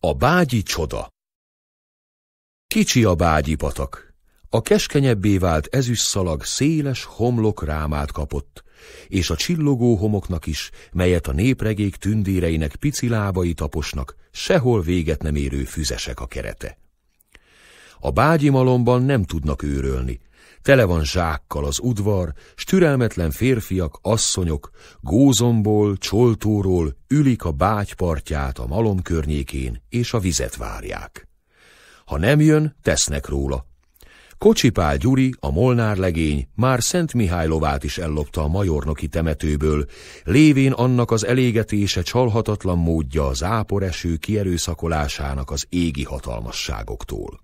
A bágyi csoda Kicsi a bágyi patak. A keskenyebbé vált ezüstszalag széles homlok rámát kapott, és a csillogó homoknak is, melyet a népregék tündéreinek pici lábai taposnak, sehol véget nem érő füzesek a kerete. A bágyi malomban nem tudnak őrölni, Tele van zsákkal az udvar, s türelmetlen férfiak, asszonyok, gózomból, csoltóról ülik a bágypartját a malom környékén, és a vizet várják. Ha nem jön, tesznek róla. Kocsipál Gyuri, a Molnár legény, már Szent Mihálylovát is ellopta a majornoki temetőből, lévén annak az elégetése csalhatatlan módja az záporeső kierőszakolásának az égi hatalmasságoktól.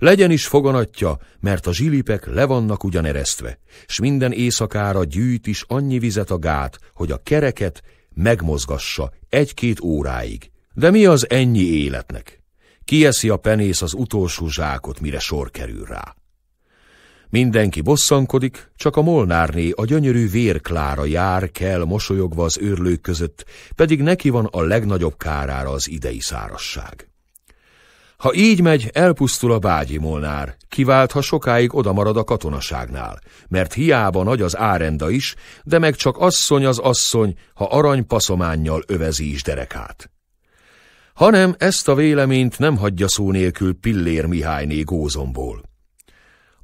Legyen is foganatja, mert a zsilipek le vannak ugyan eresztve, s minden éjszakára gyűjt is annyi vizet a gát, hogy a kereket megmozgassa egy-két óráig. De mi az ennyi életnek? Kieszi a penész az utolsó zsákot, mire sor kerül rá. Mindenki bosszankodik, csak a Molnárné a gyönyörű vérklára jár, kell mosolyogva az őrlők között, pedig neki van a legnagyobb kárára az idei szárasság. Ha így megy, elpusztul a bágyi molnár, kivált, ha sokáig odamarad a katonaságnál, mert hiába nagy az árenda is, de meg csak asszony az asszony, ha arany övezi is derekát. Hanem ezt a véleményt nem hagyja szó nélkül Pillér Mihályné gózomból.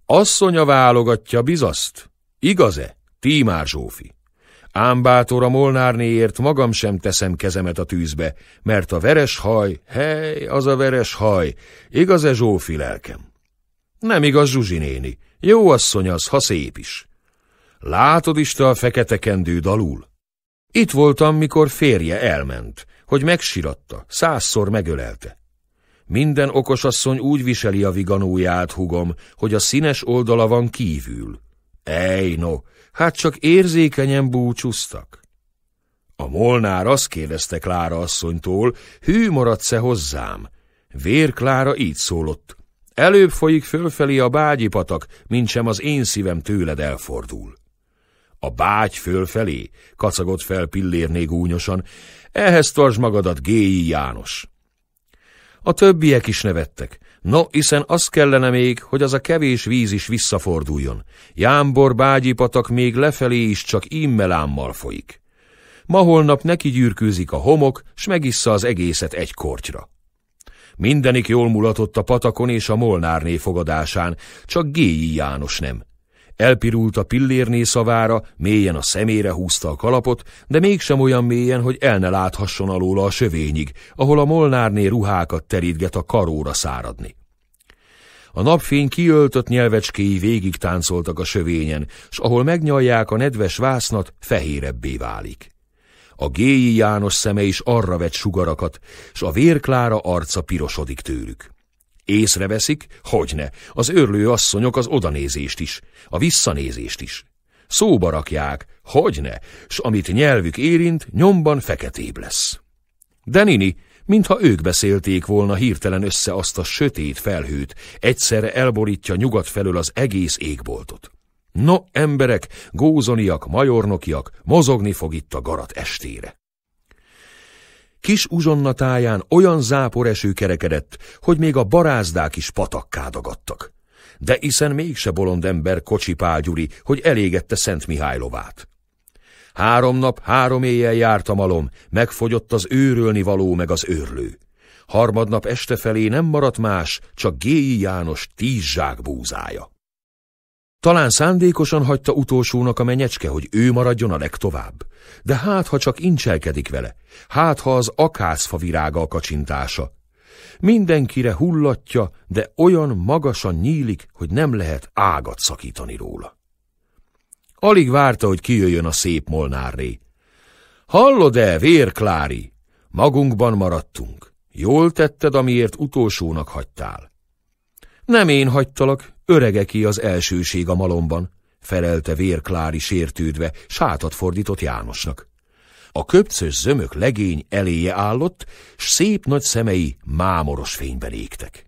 Asszonya válogatja bizaszt, igaz-e, Tímár Zsófi? Ám bátor a Molnárnéért magam sem teszem kezemet a tűzbe, mert a veres haj, hely, az a veres haj, igaz-e Zsófi lelkem? Nem igaz, Zsuzsi néni, jó asszony az, ha szép is. Látod is te a fekete kendő dalul? Itt voltam, mikor férje elment, hogy megsiratta, százszor megölelte. Minden okos asszony úgy viseli a viganóját, hugom, hogy a színes oldala van kívül. Ej, no, hát csak érzékenyen búcsúztak. A molnár azt kérdezte Klára asszonytól, hű maradsz-e hozzám? Vér Klára így szólott. Előbb folyik fölfelé a bágyi patak, mint sem az én szívem tőled elfordul. A bágy fölfelé, kacagott fel pillérné gúnyosan, ehhez tartsd magadat, Géi János. A többiek is nevettek. No, hiszen az kellene még, hogy az a kevés víz is visszaforduljon. Jámbor patak még lefelé is csak immelámmal folyik. Ma holnap neki gyűrkőzik a homok, s megissza az egészet egy kortyra. Mindenik jól mulatott a patakon és a Molnárné fogadásán, csak Géji János nem. Elpirult a pillérné szavára, mélyen a szemére húzta a kalapot, de mégsem olyan mélyen, hogy el ne láthasson alóla a sövényig, ahol a molnárné ruhákat terítget a karóra száradni. A napfény kiöltött nyelvecskéi végig táncoltak a sövényen, s ahol megnyalják a nedves vásznat, fehérebbé válik. A géi János szeme is arra vett sugarakat, s a vérklára arca pirosodik tőlük. Észreveszik, hogyne, az őrlő asszonyok az odanézést is, a visszanézést is. Szóba rakják, hogyne, s amit nyelvük érint, nyomban feketébb lesz. De Nini, mintha ők beszélték volna hirtelen össze azt a sötét felhőt, egyszerre elborítja nyugat felől az egész égboltot. No, emberek, gózoniak, majornokiak, mozogni fog itt a garat estére. Kis uzsonna táján olyan eső kerekedett, hogy még a barázdák is patakká dagadtak. De hiszen mégse bolond ember Kocsipál Gyuri, hogy elégette Szent Mihály lovát. Három nap, három éjjel járt a malom, megfogyott az őrölni való meg az őrlő. Harmadnap este felé nem maradt más, csak Géi János tíz zsák búzája. Talán szándékosan hagyta utolsónak a menyecske, hogy ő maradjon a legtovább. De hát, ha csak incselkedik vele, hát, ha az akászfa virága a kacsintása. Mindenkire hullatja, de olyan magasan nyílik, hogy nem lehet ágat szakítani róla. Alig várta, hogy kijöjjön a szép molnárré. Hallod-e, vérklári? Magunkban maradtunk. Jól tetted, amiért utolsónak hagytál. Nem én hagytalak, Öregeki az elsőség a malomban, felelte vérklári sértődve, sátat fordított Jánosnak. A köpcös zömök legény eléje állott, s szép nagy szemei mámoros fényben égtek.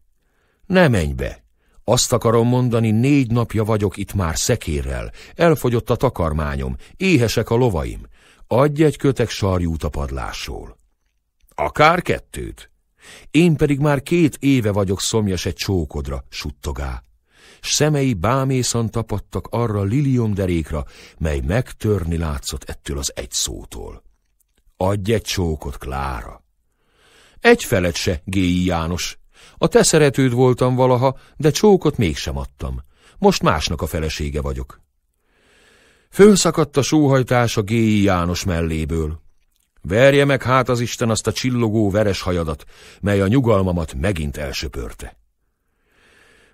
Ne menj be! Azt akarom mondani, négy napja vagyok itt már szekérrel, elfogyott a takarmányom, éhesek a lovaim. Adj egy kötek sarjút a padlásról. Akár kettőt. Én pedig már két éve vagyok szomjas egy csókodra, suttogá s szemei bámészan tapadtak arra lilium derékra, mely megtörni látszott ettől az egy szótól. Adj egy csókot, Klára! Egy felet se, Géi János. A te szeretőd voltam valaha, de csókot mégsem adtam. Most másnak a felesége vagyok. Fölszakadt a sóhajtás a Géi János melléből. Verje meg hát az Isten azt a csillogó veres hajadat, mely a nyugalmamat megint elsöpörte.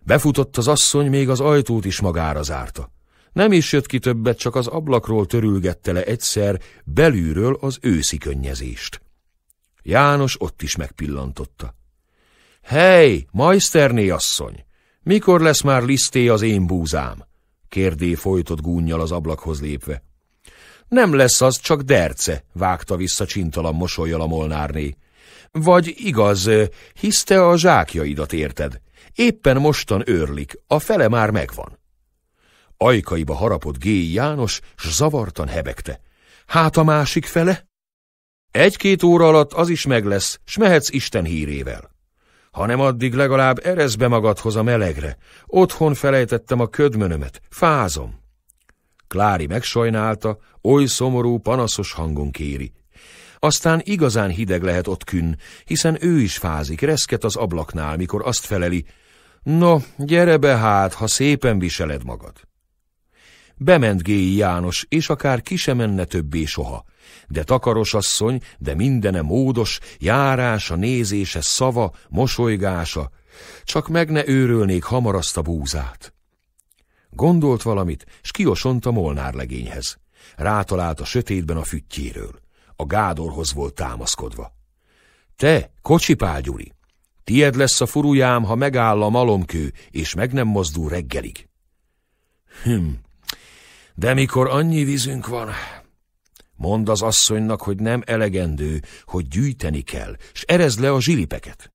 Befutott az asszony, még az ajtót is magára zárta. Nem is jött ki többet, csak az ablakról törülgette le egyszer belülről az őszi könnyezést. János ott is megpillantotta. Hely, majszterné asszony! Mikor lesz már liszté az én búzám? kérdé folytott gúnyjal az ablakhoz lépve. Nem lesz az, csak derce, vágta vissza csintalan mosolyjal a molnárné. Vagy igaz, hiszte a zsákjaidat érted? Éppen mostan őrlik, a fele már megvan. Ajkaiba harapott G. János, s zavartan hebegte. Hát a másik fele? Egy-két óra alatt az is meg lesz, s mehetsz Isten hírével. Hanem addig legalább erez be magadhoz a melegre. Otthon felejtettem a ködmönömet, fázom. Klári megsajnálta, oly szomorú, panaszos hangon kéri. Aztán igazán hideg lehet ott künn, hiszen ő is fázik, reszket az ablaknál, mikor azt feleli, no, gyere be hát, ha szépen viseled magad. Bement Géi János, és akár ki sem menne többé soha. De takaros asszony, de mindene módos, járása, nézése, szava, mosolygása, csak meg ne őrölnék hamar azt a búzát. Gondolt valamit, s kiosont a Molnár legényhez. Rátalált a sötétben a füttyéről a gádorhoz volt támaszkodva. Te, kocsipál Gyuri, tied lesz a furujám, ha megáll a malomkő, és meg nem mozdul reggelig. Hm, de mikor annyi vízünk van, Mondd az asszonynak, hogy nem elegendő, hogy gyűjteni kell, s erezd le a zsilipeket.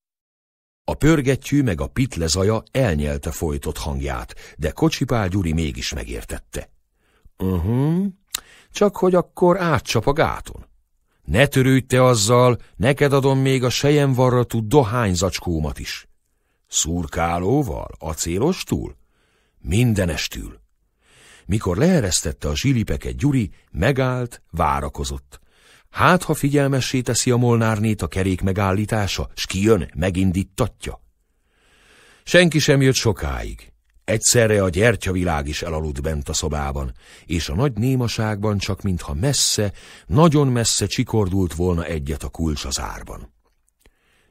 A pörgettyű meg a pitlezaja elnyelte folytott hangját, de Kocsipál Gyuri mégis megértette. Uh-huh, csak hogy akkor átcsap a gáton. Ne törődj te azzal, neked adom még a sejem varratú dohányzacskómat is. Szurkálóval, acélostul? Mindenestül. Mikor leeresztette a zsilipeket Gyuri, megállt, várakozott. Hát, ha figyelmessé teszi a Molnárnét a kerék megállítása, s kijön, megindítatja. Senki sem jött sokáig. Egyszerre a gyertyavilág is elaludt bent a szobában, és a nagy némaságban csak mintha messze, nagyon messze csikordult volna egyet a kulcs az árban.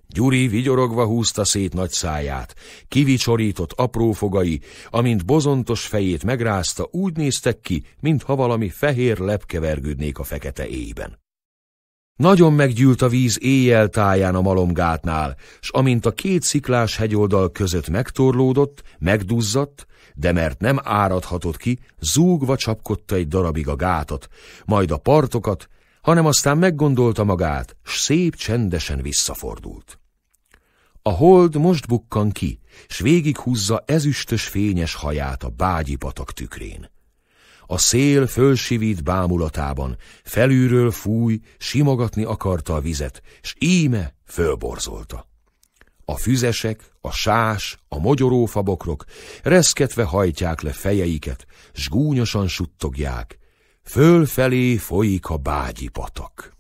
Gyuri vigyorogva húzta szét nagy száját, kivicsorított apró fogai, amint bozontos fejét megrázta, úgy néztek ki, mintha valami fehér lepkevergődnék a fekete éjben. Nagyon meggyűlt a víz éjjel táján a malomgátnál, s amint a két sziklás hegyoldal között megtorlódott, megduzzadt, de mert nem áradhatott ki, zúgva csapkodta egy darabig a gátat, majd a partokat, hanem aztán meggondolta magát, s szép csendesen visszafordult. A hold most bukkan ki, s húzza ezüstös fényes haját a bágyi patak tükrén. A szél fölsivít bámulatában, felülről fúj, simogatni akarta a vizet, s íme fölborzolta. A füzesek, a sás, a mogyorófabokrok reszketve hajtják le fejeiket, s gúnyosan suttogják. Fölfelé folyik a bágyi patak.